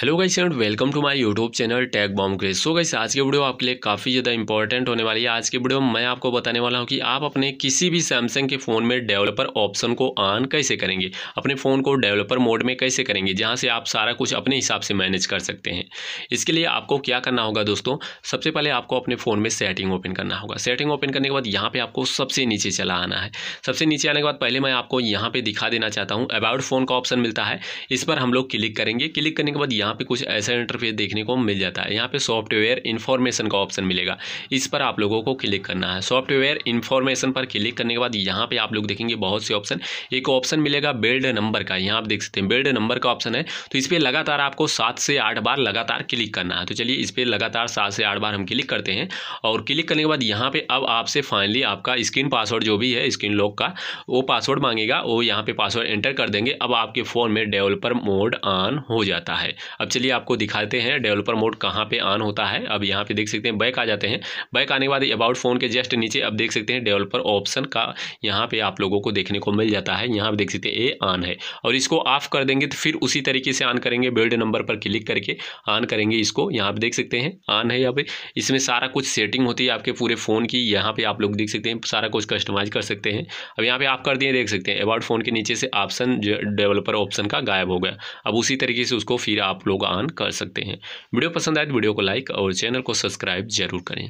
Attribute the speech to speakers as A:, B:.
A: hello guys and welcome to my YouTube channel tag bomb craze so guys आज की video आपके लिए काफ़ी ज़्यादा इंपॉर्टेंट होने वाली है आज के वीडियो में मैं आपको बताने वाला हूं कि आप अपने किसी भी सैमसंग के फ़ोन में डेवलपर ऑप्शन को ऑन कैसे करेंगे अपने फ़ोन को डेवलपर मोड में कैसे करेंगे जहाँ से आप सारा कुछ अपने हिसाब से मैनेज कर सकते हैं इसके लिए आपको क्या करना होगा दोस्तों सबसे पहले आपको अपने फ़ोन में सेटिंग ओपन करना होगा सेटिंग ओपन करने के बाद यहाँ पर आपको सबसे नीचे चला आना है सबसे नीचे आने के बाद पहले मैं आपको यहाँ पर दिखा देना चाहता हूँ अबाउट फ़ोन का ऑप्शन मिलता है इस पर हम लोग क्लिक करेंगे क्लिक करने के बाद यहाँ पे कुछ ऐसा इंटरफेस देखने को मिल जाता है यहाँ पे सॉफ्टवेयर इन्फॉर्मेशन का ऑप्शन मिलेगा इस पर आप लोगों को क्लिक करना है सॉफ्टवेयर इन्फॉर्मेशन पर क्लिक करने के बाद यहाँ पे आप लोग देखेंगे बहुत से ऑप्शन एक ऑप्शन मिलेगा बिल्ड नंबर का यहाँ आप देख सकते हैं बिल्ड नंबर का ऑप्शन है तो इस पर लगातार आपको सात से आठ बार लगातार क्लिक करना है तो चलिए इस पर लगातार सात से आठ बार हम क्लिक करते हैं और क्लिक करने के बाद यहाँ पर अब आपसे फाइनली आपका स्क्रीन पासवर्ड जो भी है स्क्रीन लॉक का वो पासवर्ड मांगेगा वो यहाँ पर पासवर्ड एंटर कर देंगे अब आपके फ़ोन में डेवलपर मोड ऑन हो जाता है अब चलिए आपको दिखाते हैं डेवलपर मोड कहाँ पे ऑन होता है अब यहाँ पे देख सकते हैं बैक आ जाते हैं बैक आने के बाद अबाउट फोन के जस्ट नीचे अब देख सकते हैं डेवलपर ऑप्शन का यहाँ पे आप लोगों को देखने को मिल जाता है यहाँ पे देख सकते हैं ए ऑन है और इसको ऑफ कर देंगे तो फिर उसी तरीके से ऑन करेंगे बिल्ड नंबर पर क्लिक करके ऑन करेंगे इसको यहाँ पे देख सकते हैं ऑन है यहाँ पे इसमें सारा कुछ सेटिंग होती है आपके पूरे फ़ोन की यहाँ पे आप लोग देख सकते हैं सारा कुछ कस्टमाइज कर सकते हैं अब यहाँ पे आप कर दिए देख सकते हैं अबाउट फ़ोन के नीचे से ऑप्शन डेवलपर ऑप्शन का गायब हो गया अब उसी तरीके से उसको फिर आप लोग ऑन कर सकते हैं वीडियो पसंद आए तो वीडियो को लाइक और चैनल को सब्सक्राइब जरूर करें